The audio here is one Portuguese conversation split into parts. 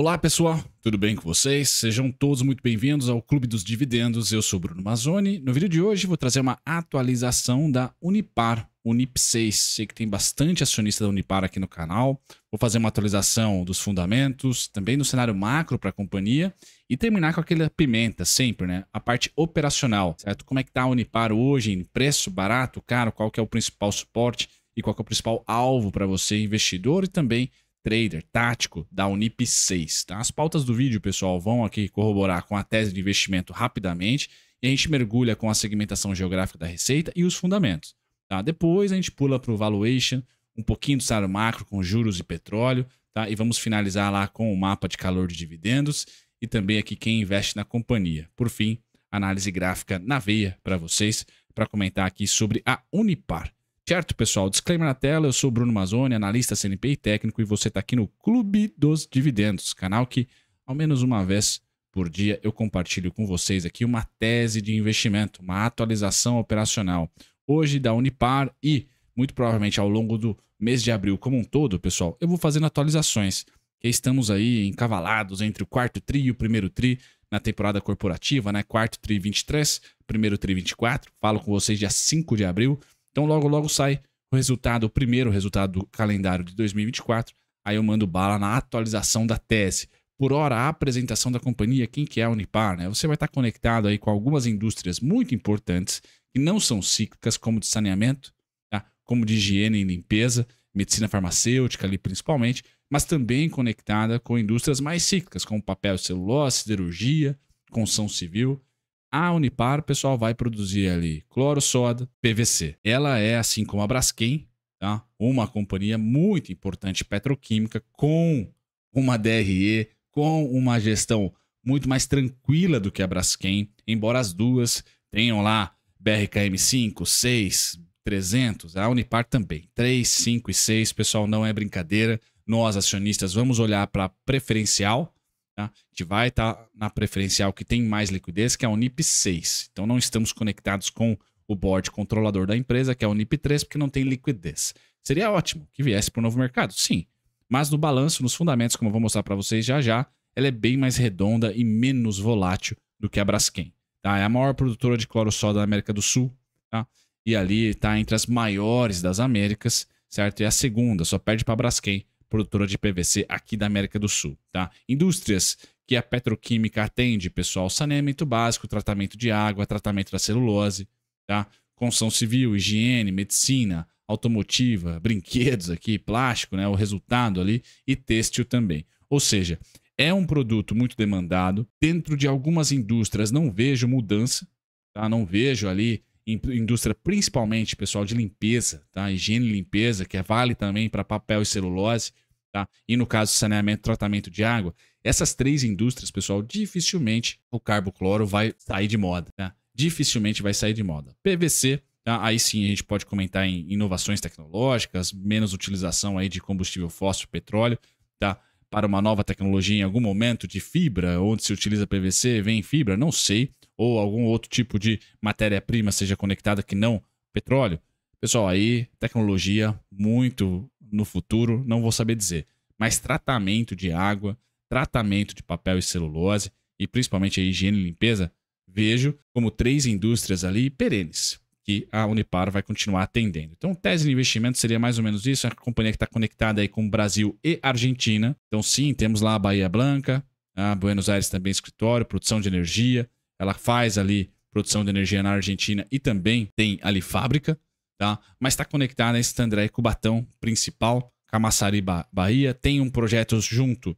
Olá pessoal, tudo bem com vocês? Sejam todos muito bem-vindos ao Clube dos Dividendos. Eu sou Bruno Mazzoni. No vídeo de hoje vou trazer uma atualização da Unipar, Unip6. Sei que tem bastante acionista da Unipar aqui no canal. Vou fazer uma atualização dos fundamentos, também do cenário macro para a companhia e terminar com aquela pimenta sempre, né? A parte operacional, certo? Como é que está a Unipar hoje em preço barato, caro? Qual que é o principal suporte e qual que é o principal alvo para você investidor e também trader tático da Unip 6. Tá? As pautas do vídeo, pessoal, vão aqui corroborar com a tese de investimento rapidamente e a gente mergulha com a segmentação geográfica da receita e os fundamentos. Tá? Depois a gente pula para o valuation, um pouquinho do cenário macro com juros e petróleo, tá? e vamos finalizar lá com o mapa de calor de dividendos e também aqui quem investe na companhia. Por fim, análise gráfica na veia para vocês para comentar aqui sobre a Unipar. Certo, pessoal? Disclaimer na tela, eu sou Bruno Mazzoni, analista CNPI técnico, e você está aqui no Clube dos Dividendos, canal que, ao menos uma vez por dia, eu compartilho com vocês aqui uma tese de investimento, uma atualização operacional. Hoje da Unipar e, muito provavelmente, ao longo do mês de abril como um todo, pessoal, eu vou fazendo atualizações. estamos aí encavalados entre o quarto tri e o primeiro tri na temporada corporativa, né? Quarto tri 23, primeiro tri 24. Falo com vocês dia 5 de abril. Então logo, logo sai o resultado, o primeiro resultado do calendário de 2024. Aí eu mando bala na atualização da tese. Por hora, a apresentação da companhia, quem que é a Unipar, né? Você vai estar conectado aí com algumas indústrias muito importantes que não são cíclicas, como de saneamento, tá? como de higiene e limpeza, medicina farmacêutica ali principalmente, mas também conectada com indústrias mais cíclicas, como papel celulose, siderurgia, construção civil. A Unipar, pessoal vai produzir ali cloro, soda, PVC. Ela é, assim como a Braskem, tá? uma companhia muito importante petroquímica com uma DRE, com uma gestão muito mais tranquila do que a Braskem, embora as duas tenham lá BRKM 5, 6, 300, a Unipar também, 3, 5 e 6, pessoal, não é brincadeira. Nós, acionistas, vamos olhar para preferencial, Tá? A gente vai estar tá na preferencial que tem mais liquidez, que é a Unip 6. Então não estamos conectados com o board controlador da empresa, que é a Unip 3, porque não tem liquidez. Seria ótimo que viesse para o novo mercado, sim. Mas no balanço, nos fundamentos, como eu vou mostrar para vocês já já, ela é bem mais redonda e menos volátil do que a Braskem. Tá? É a maior produtora de cloro só da América do Sul. Tá? E ali está entre as maiores das Américas, certo? E a segunda, só perde para a Braskem produtora de PVC aqui da América do Sul, tá? Indústrias que a petroquímica atende, pessoal, saneamento básico, tratamento de água, tratamento da celulose, tá? Construção civil, higiene, medicina, automotiva, brinquedos aqui, plástico, né, o resultado ali e têxtil também. Ou seja, é um produto muito demandado. Dentro de algumas indústrias não vejo mudança, tá? Não vejo ali indústria principalmente, pessoal, de limpeza, tá? Higiene e limpeza, que é, vale também para papel e celulose, tá? E no caso saneamento e tratamento de água, essas três indústrias, pessoal, dificilmente o carbocloro vai sair de moda, tá? Dificilmente vai sair de moda. PVC, tá? Aí sim a gente pode comentar em inovações tecnológicas, menos utilização aí de combustível fóssil, petróleo, tá? Para uma nova tecnologia em algum momento de fibra, onde se utiliza PVC, vem fibra, não sei, ou algum outro tipo de matéria-prima seja conectada que não petróleo. Pessoal, aí tecnologia muito no futuro, não vou saber dizer. Mas tratamento de água, tratamento de papel e celulose e principalmente a higiene e limpeza, vejo como três indústrias ali perenes que a Unipar vai continuar atendendo. Então, tese de investimento seria mais ou menos isso, a companhia que está conectada aí com Brasil e Argentina. Então, sim, temos lá a Bahia Blanca, a Buenos Aires também escritório, produção de energia, ela faz ali produção de energia na Argentina e também tem ali fábrica, tá? Mas está conectada a Estandré Cubatão principal, Camaçari Bahia. Tem um projeto junto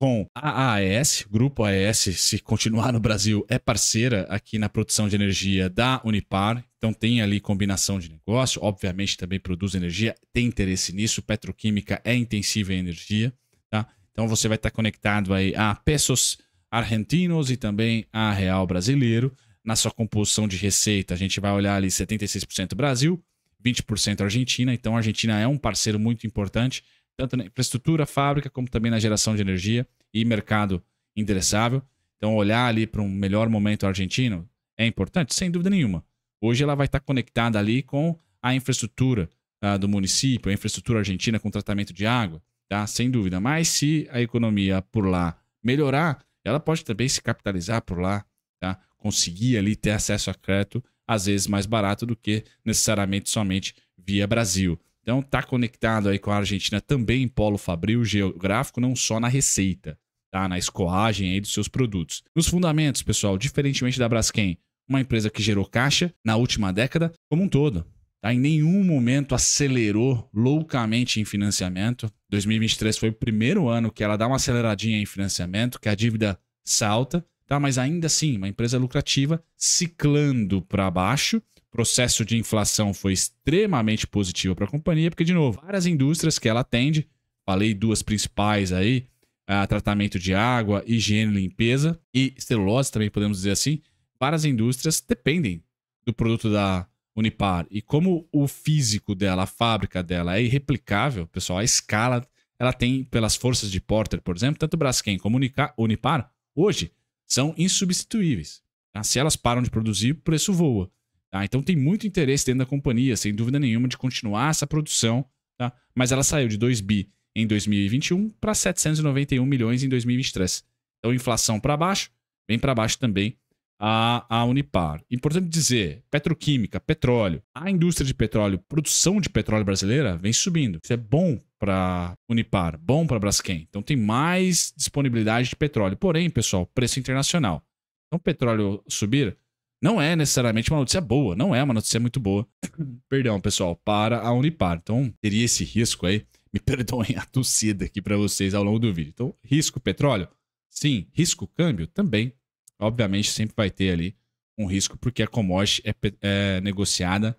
com a AES, Grupo AES, se continuar no Brasil, é parceira aqui na produção de energia da Unipar. Então tem ali combinação de negócio, obviamente também produz energia, tem interesse nisso, petroquímica é intensiva em energia, tá? Então você vai estar conectado aí a pessoas argentinos e também a real brasileiro. Na sua composição de receita, a gente vai olhar ali 76% Brasil, 20% Argentina. Então, a Argentina é um parceiro muito importante, tanto na infraestrutura, fábrica, como também na geração de energia e mercado endereçável. Então, olhar ali para um melhor momento argentino é importante? Sem dúvida nenhuma. Hoje ela vai estar conectada ali com a infraestrutura ah, do município, a infraestrutura argentina com tratamento de água, tá? Sem dúvida. Mas se a economia por lá melhorar, ela pode também se capitalizar por lá, tá? conseguir ali ter acesso a crédito, às vezes mais barato do que necessariamente somente via Brasil. Então tá conectado aí com a Argentina também em polo fabril geográfico, não só na receita, tá? na escoagem aí dos seus produtos. Nos fundamentos, pessoal, diferentemente da Braskem, uma empresa que gerou caixa na última década como um todo. Tá? Em nenhum momento acelerou loucamente em financiamento. 2023 foi o primeiro ano que ela dá uma aceleradinha em financiamento, que a dívida salta, tá? mas ainda assim, uma empresa lucrativa ciclando para baixo. O processo de inflação foi extremamente positivo para a companhia, porque, de novo, várias indústrias que ela atende, falei duas principais aí, a tratamento de água, higiene e limpeza, e celulose também podemos dizer assim, várias indústrias dependem do produto da, Unipar, e como o físico dela, a fábrica dela é irreplicável, pessoal, a escala ela tem pelas forças de Porter, por exemplo, tanto Braskem como Unipar, hoje são insubstituíveis. Tá? Se elas param de produzir, o preço voa. Tá? Então tem muito interesse dentro da companhia, sem dúvida nenhuma, de continuar essa produção, tá? mas ela saiu de 2 bi em 2021 para 791 milhões em 2023. Então inflação para baixo, bem para baixo também a, a Unipar. Importante dizer, petroquímica, petróleo. A indústria de petróleo, produção de petróleo brasileira vem subindo. Isso é bom para Unipar, bom para Braskem. Então tem mais disponibilidade de petróleo. Porém, pessoal, preço internacional. Então petróleo subir não é necessariamente uma notícia boa, não é uma notícia muito boa. Perdão, pessoal, para a Unipar. Então teria esse risco aí. Me perdoem a tossida aqui para vocês ao longo do vídeo. Então, risco petróleo? Sim. Risco câmbio? Também obviamente sempre vai ter ali um risco, porque a commodity é, é negociada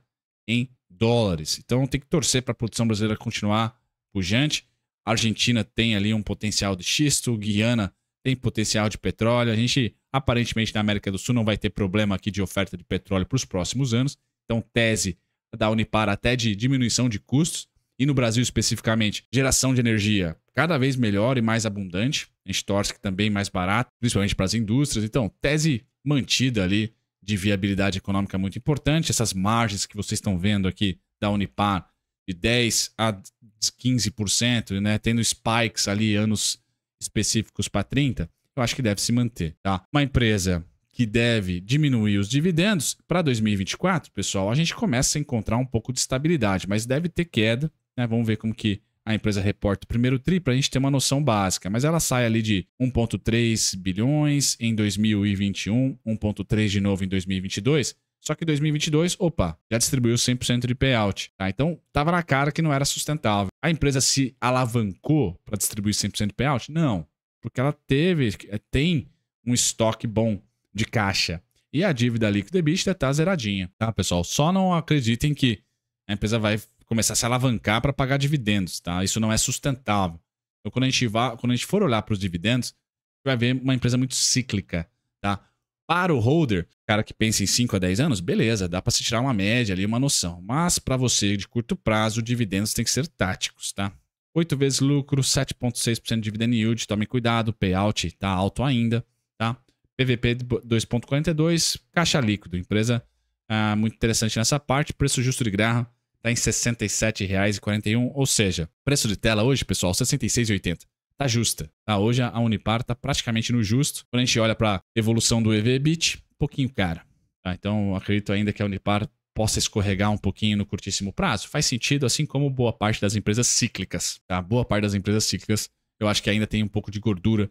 em dólares. Então tem que torcer para a produção brasileira continuar pujante. A Argentina tem ali um potencial de xisto, Guiana tem potencial de petróleo. A gente, aparentemente, na América do Sul não vai ter problema aqui de oferta de petróleo para os próximos anos. Então, tese da Unipar até de diminuição de custos. E no Brasil, especificamente, geração de energia cada vez melhor e mais abundante. A gente torce que também mais barato, principalmente para as indústrias. Então, tese mantida ali de viabilidade econômica muito importante. Essas margens que vocês estão vendo aqui da Unipar de 10 a 15%, né, tendo spikes ali anos específicos para 30, eu acho que deve se manter, tá? Uma empresa que deve diminuir os dividendos para 2024, pessoal, a gente começa a encontrar um pouco de estabilidade, mas deve ter queda, né? Vamos ver como que a empresa reporta o primeiro TRI para a gente ter uma noção básica, mas ela sai ali de 1,3 bilhões em 2021, 1,3 de novo em 2022. Só que 2022, opa, já distribuiu 100% de payout. Tá? Então, estava na cara que não era sustentável. A empresa se alavancou para distribuir 100% de payout? Não, porque ela teve, é, tem um estoque bom de caixa. E a dívida líquida EBITDA está zeradinha, tá, pessoal? Só não acreditem que a empresa vai começar a se alavancar para pagar dividendos, tá? Isso não é sustentável. Então, quando a gente, vá, quando a gente for olhar para os dividendos, vai ver uma empresa muito cíclica, tá? Para o holder, cara que pensa em 5 a 10 anos, beleza, dá para se tirar uma média ali, uma noção. Mas para você de curto prazo, dividendos tem que ser táticos, tá? 8 vezes lucro, 7,6% de dividend yield, tome cuidado, payout está alto ainda, tá? PVP 2,42, caixa líquido, empresa ah, muito interessante nessa parte, preço justo de guerra tá em R$ 67,41, ou seja, preço de tela hoje, pessoal, R$ 66,80. Tá justa. Tá? Hoje a Unipar tá praticamente no justo. Quando a gente olha para evolução do EVBIT, um pouquinho cara. Tá? Então, acredito ainda que a Unipar possa escorregar um pouquinho no curtíssimo prazo. Faz sentido, assim como boa parte das empresas cíclicas. Tá? Boa parte das empresas cíclicas, eu acho que ainda tem um pouco de gordura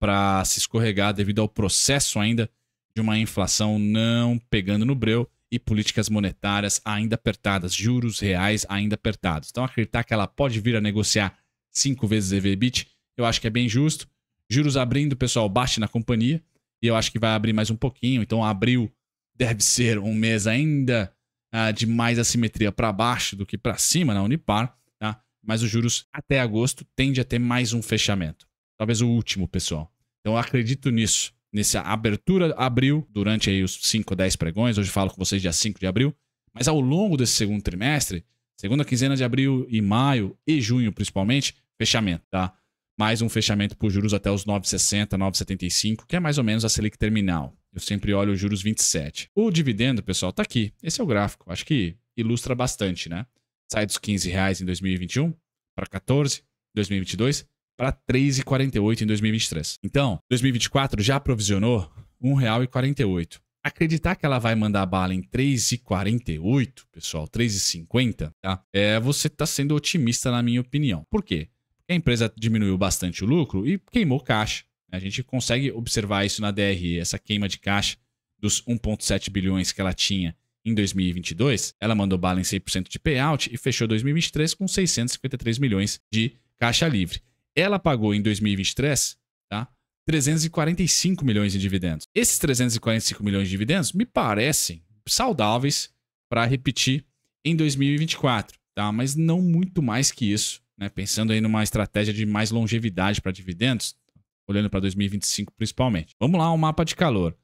para se escorregar devido ao processo ainda de uma inflação não pegando no breu e políticas monetárias ainda apertadas, juros reais ainda apertados. Então, acreditar que ela pode vir a negociar cinco vezes EVBIT, eu acho que é bem justo. Juros abrindo, pessoal, baixe na companhia e eu acho que vai abrir mais um pouquinho. Então, abril deve ser um mês ainda ah, de mais assimetria para baixo do que para cima na Unipar, tá? mas os juros até agosto tende a ter mais um fechamento. Talvez o último, pessoal. Então, eu acredito nisso nessa abertura abril, durante aí os 5, 10 pregões, hoje falo com vocês dia 5 de abril, mas ao longo desse segundo trimestre, segunda quinzena de abril e maio e junho principalmente, fechamento, tá? Mais um fechamento por juros até os 9,60, 9,75, que é mais ou menos a Selic terminal. Eu sempre olho os juros 27. O dividendo, pessoal, tá aqui. Esse é o gráfico. Acho que ilustra bastante, né? Sai dos 15 reais em 2021 para 14 2022 para 3,48 em 2023. Então, 2024 já provisionou R$ 1,48. Acreditar que ela vai mandar bala em 3,48, pessoal, 3,50, tá? É, você tá sendo otimista na minha opinião. Por quê? Porque a empresa diminuiu bastante o lucro e queimou caixa. A gente consegue observar isso na DRE, essa queima de caixa dos 1,7 bilhões que ela tinha em 2022, ela mandou bala em 100% de payout e fechou 2023 com 653 milhões de caixa livre. Ela pagou em 2023 tá, 345 milhões em dividendos. Esses 345 milhões de dividendos me parecem saudáveis para repetir em 2024, tá? mas não muito mais que isso. Né? Pensando aí numa estratégia de mais longevidade para dividendos, olhando para 2025 principalmente. Vamos lá, um mapa de calor.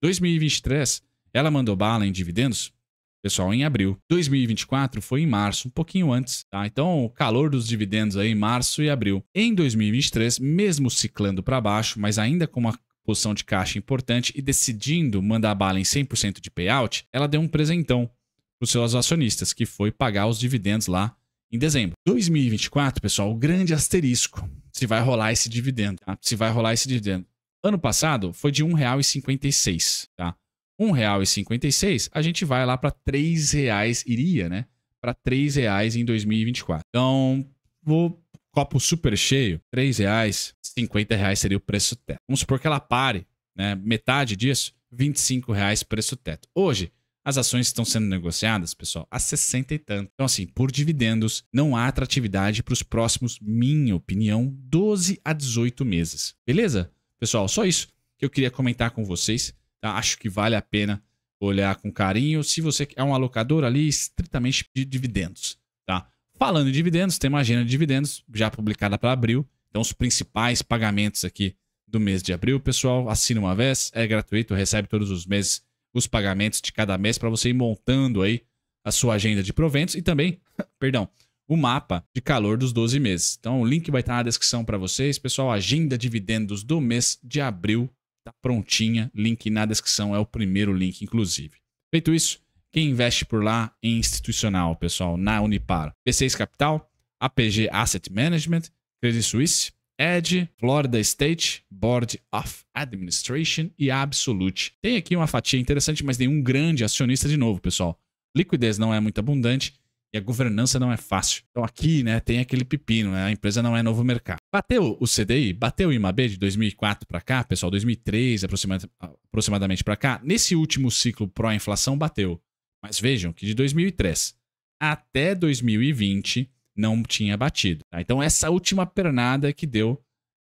2023, ela mandou bala em dividendos pessoal, em abril. 2024 foi em março, um pouquinho antes, tá? Então, o calor dos dividendos aí em março e abril. Em 2023, mesmo ciclando para baixo, mas ainda com uma posição de caixa importante e decidindo mandar bala em 100% de payout, ela deu um presentão para os seus acionistas, que foi pagar os dividendos lá em dezembro. 2024, pessoal, o grande asterisco se vai rolar esse dividendo, tá? Se vai rolar esse dividendo. Ano passado foi de R$1,56, tá? 1,56, a gente vai lá para 3 reais, iria, né? Para 3 reais em 2024. Então, vou copo super cheio, 3 reais, 50 reais seria o preço teto. Vamos supor que ela pare, né? Metade disso, 25 reais preço teto. Hoje, as ações estão sendo negociadas, pessoal, a 60 e tanto. Então, assim, por dividendos, não há atratividade para os próximos, minha opinião, 12 a 18 meses. Beleza? Pessoal, só isso que eu queria comentar com vocês. Tá? acho que vale a pena olhar com carinho se você é um alocador ali estritamente de dividendos, tá? Falando em dividendos, tem uma agenda de dividendos já publicada para abril, então os principais pagamentos aqui do mês de abril, pessoal, assina uma vez, é gratuito, recebe todos os meses os pagamentos de cada mês para você ir montando aí a sua agenda de proventos e também, perdão, o mapa de calor dos 12 meses. Então o link vai estar na descrição para vocês, pessoal, agenda de dividendos do mês de abril Está prontinha, link na descrição, é o primeiro link, inclusive. Feito isso, quem investe por lá em é institucional, pessoal, na Unipar? P6 Capital, APG Asset Management, Credit Suisse, Edge, Florida State, Board of Administration e Absolute. Tem aqui uma fatia interessante, mas nenhum grande acionista de novo, pessoal. Liquidez não é muito abundante e a governança não é fácil. Então aqui, né, tem aquele pepino, né? A empresa não é novo mercado. Bateu o CDI, bateu o IMAB de 2004 para cá, pessoal, 2003 aproximadamente para cá. Nesse último ciclo pró-inflação bateu. Mas vejam que de 2003 até 2020 não tinha batido. Tá? Então essa última pernada que deu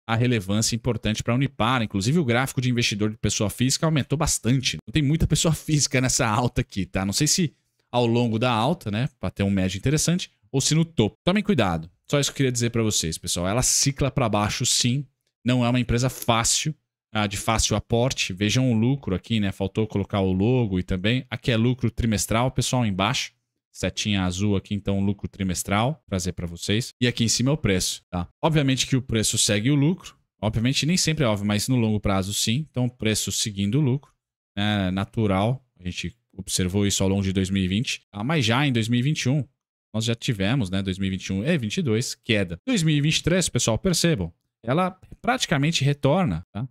a relevância importante para a Unipar. Inclusive, o gráfico de investidor de pessoa física aumentou bastante. Não tem muita pessoa física nessa alta aqui, tá? Não sei se ao longo da alta, né? Para ter um médio interessante, ou se no topo. Tomem cuidado. Só isso que eu queria dizer para vocês, pessoal. Ela cicla para baixo, sim. Não é uma empresa fácil, ah, de fácil aporte. Vejam o lucro aqui, né? Faltou colocar o logo e também. Aqui é lucro trimestral, pessoal, embaixo. Setinha azul aqui, então, lucro trimestral, trazer para vocês. E aqui em cima é o preço, tá? Obviamente que o preço segue o lucro. Obviamente, nem sempre é óbvio, mas no longo prazo, sim. Então, preço seguindo o lucro, né? Natural. A gente observou isso ao longo de 2020. Ah, mas já em 2021, nós já tivemos, né, 2021 e 2022, queda. 2023, pessoal, percebam, ela praticamente retorna tá,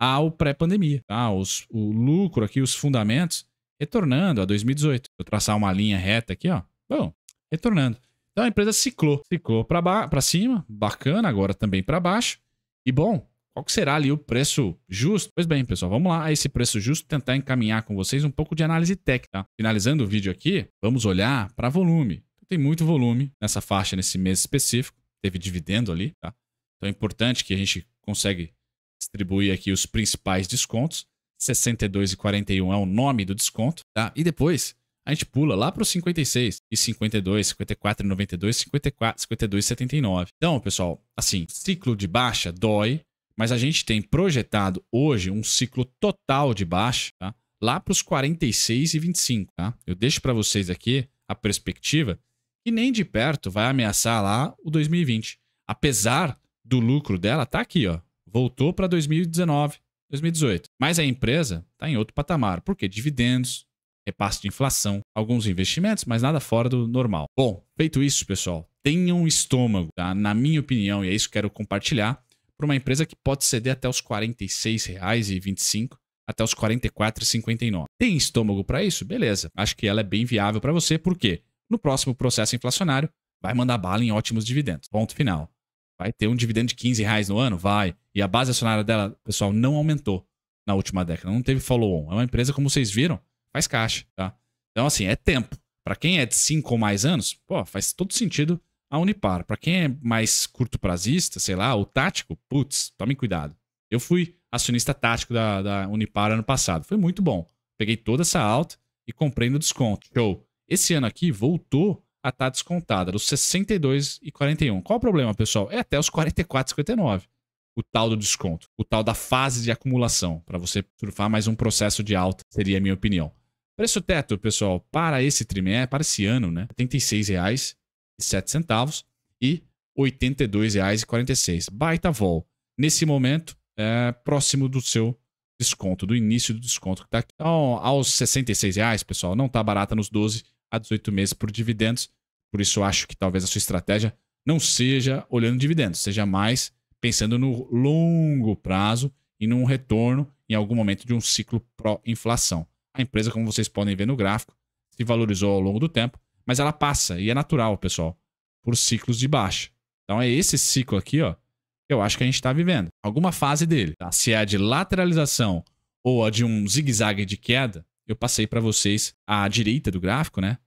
ao pré-pandemia. Tá? o lucro aqui, os fundamentos, retornando a 2018. Vou traçar uma linha reta aqui, ó. Bom, retornando. Então a empresa ciclou. Ciclou para cima, bacana, agora também para baixo. E bom, qual será ali o preço justo? Pois bem, pessoal, vamos lá a esse preço justo tentar encaminhar com vocês um pouco de análise técnica. Tá? Finalizando o vídeo aqui, vamos olhar para volume. Tem muito volume nessa faixa nesse mês específico, teve dividendo ali, tá? Então é importante que a gente consegue distribuir aqui os principais descontos. 62,41 é o nome do desconto, tá? E depois a gente pula lá para os 56 e 52, 54, 92, 54, 52, 79. Então, pessoal, assim, ciclo de baixa dói, mas a gente tem projetado hoje um ciclo total de baixa tá? lá para os 46 e 25. Tá? Eu deixo para vocês aqui a perspectiva que nem de perto vai ameaçar lá o 2020. Apesar do lucro dela, tá aqui, ó. Voltou para 2019, 2018. Mas a empresa está em outro patamar. Por quê? Dividendos, repasse de inflação, alguns investimentos, mas nada fora do normal. Bom, feito isso, pessoal, tenham estômago, tá? Na minha opinião, e é isso que quero compartilhar para uma empresa que pode ceder até os R$ 46,25 até os R$ 44,59. Tem estômago para isso? Beleza. Acho que ela é bem viável para você, porque no próximo processo inflacionário vai mandar bala em ótimos dividendos. Ponto final. Vai ter um dividendo de 15 reais no ano? Vai. E a base acionária dela, pessoal, não aumentou na última década. Não teve follow-on. É uma empresa, como vocês viram, faz caixa, tá? Então, assim, é tempo. Para quem é de 5 ou mais anos, pô, faz todo sentido a Unipar. Para quem é mais curto prazista, sei lá, o tático, putz, tome cuidado. Eu fui acionista tático da, da Unipar ano passado. Foi muito bom. Peguei toda essa alta e comprei no desconto. Show. Esse ano aqui voltou a estar tá descontada dos 62 e 41. Qual o problema, pessoal? É até os 44,59 o tal do desconto, o tal da fase de acumulação, para você surfar mais um processo de alta, seria a minha opinião. Preço teto, pessoal, para esse trimestre, para esse ano, né? R$ reais e R$ 82,46. Baita vol. Nesse momento, é próximo do seu desconto, do início do desconto que está aqui. Então, aos R$ reais pessoal, não está barata nos 12 a 18 meses por dividendos. Por isso, eu acho que talvez a sua estratégia não seja olhando dividendos, seja mais pensando no longo prazo e num retorno em algum momento de um ciclo pró-inflação. A empresa, como vocês podem ver no gráfico, se valorizou ao longo do tempo, mas ela passa, e é natural, pessoal, por ciclos de baixa. Então é esse ciclo aqui, ó, que eu acho que a gente está vivendo. Alguma fase dele, tá? Se é a de lateralização ou a de um zigue-zague de queda, eu passei para vocês à direita do gráfico, né?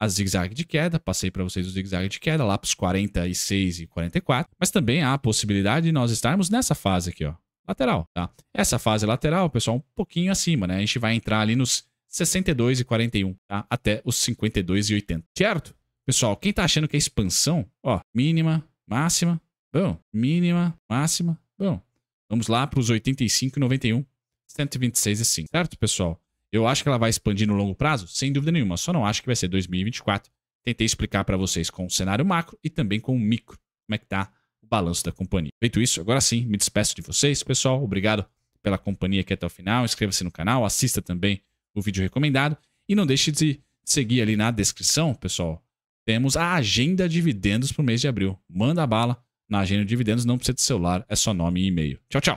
A zigue-zague de queda, passei para vocês o zigue-zague de queda lá para os 46 e 44, mas também há a possibilidade de nós estarmos nessa fase aqui, ó, lateral, tá? Essa fase lateral, pessoal, um pouquinho acima, né? A gente vai entrar ali nos 62 e 41, tá? Até os 52 e 80, certo? Pessoal, quem tá achando que é expansão, ó, mínima, máxima, bom, mínima, máxima, bom. Vamos lá para os 85 e 91, 126 e 5, certo, pessoal? Eu acho que ela vai expandir no longo prazo, sem dúvida nenhuma, só não acho que vai ser 2024. Tentei explicar para vocês com o cenário macro e também com o micro, como é que tá o balanço da companhia. Feito isso, agora sim, me despeço de vocês, pessoal. Obrigado pela companhia aqui até o final. Inscreva-se no canal, assista também o vídeo recomendado. E não deixe de seguir ali na descrição, pessoal. Temos a agenda de dividendos para o mês de abril. Manda bala na agenda de dividendos, não precisa de celular, é só nome e e-mail. Tchau, tchau.